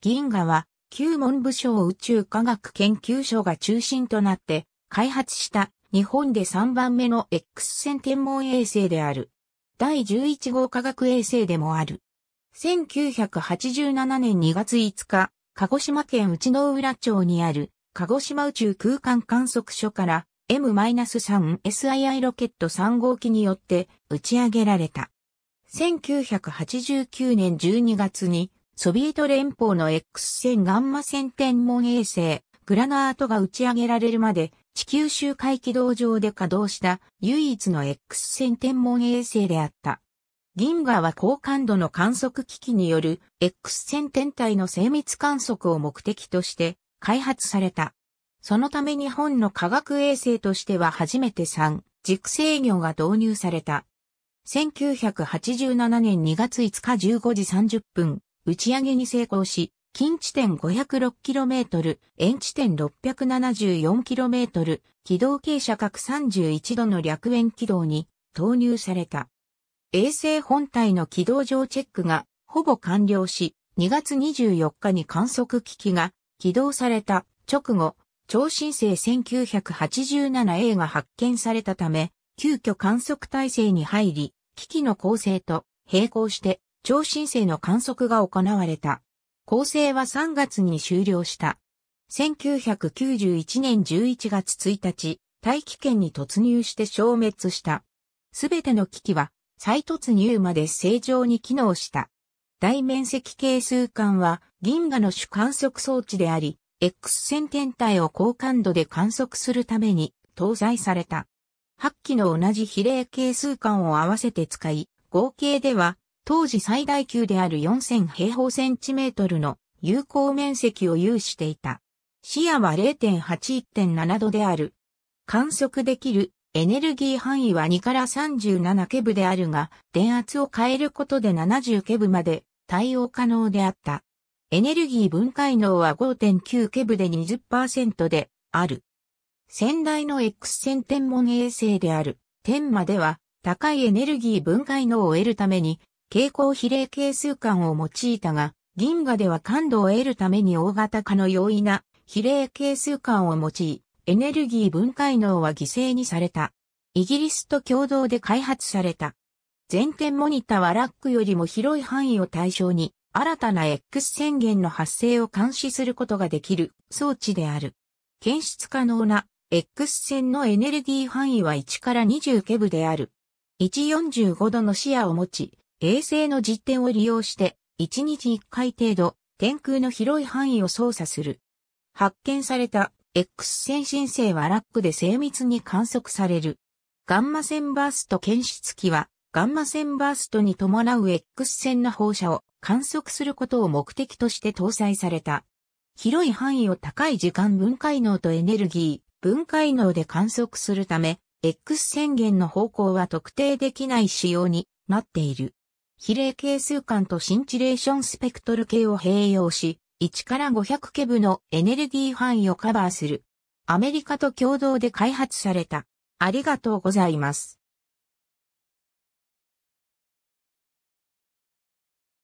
銀河は、旧文部省宇宙科学研究所が中心となって、開発した日本で3番目の X 線天文衛星である。第11号科学衛星でもある。1987年2月5日、鹿児島県内野浦町にある鹿児島宇宙空間観測所から M-3SII ロケット3号機によって打ち上げられた。1989年12月にソビエト連邦の X 線ガンマ線天文衛星、グラナートが打ち上げられるまで、地球周回軌道上で稼働した唯一の X 線天文衛星であった。銀河は高感度の観測機器による X 線天体の精密観測を目的として開発された。そのため日本の科学衛星としては初めて3、軸制御が導入された。1987年2月5日15時30分、打ち上げに成功し、近地点 506km、遠地点 674km、軌道傾斜角31度の略円軌道に投入された。衛星本体の軌道上チェックがほぼ完了し、2月24日に観測機器が起動された直後、超新星 1987A が発見されたため、急遽観測体制に入り、機器の構成と並行して超新星の観測が行われた。構成は3月に終了した。1991年11月1日、大気圏に突入して消滅した。すべての機器は再突入まで正常に機能した。大面積係数間は銀河の主観測装置であり、X 線天体を高感度で観測するために搭載された。8機の同じ比例係数間を合わせて使い、合計では当時最大級である4000平方センチメートルの有効面積を有していた。視野は0.8.7度である。観測できるエネルギー範囲は2から37ケブであるが、電圧を変えることで70ケブまで対応可能であった。エネルギー分解能は5.9ケブで20%である。先代の X 線天文衛星である天までは高いエネルギー分解能を得るために蛍光比例係数感を用いたが、銀河では感度を得るために大型化の容易な比例係数感を用い、エネルギー分解能は犠牲にされた。イギリスと共同で開発された。全天モニタはラックよりも広い範囲を対象に、新たな X 宣言の発生を監視することができる装置である。検出可能な X 線のエネルギー範囲は1から20ケブである。145度の視野を持ち、衛星の実験を利用して、1日1回程度、天空の広い範囲を操作する。発見された X 線申請はラックで精密に観測される。ガンマ線バースト検出器は、ガンマ線バーストに伴う X 線の放射を観測することを目的として搭載された。広い範囲を高い時間分解能とエネルギー、分解能で観測するため、X 線源の方向は特定できない仕様になっている。比例係数間とシンチレーションスペクトル系を併用し、1から500ケブのエネルギー範囲をカバーする。アメリカと共同で開発された。ありがとうございます。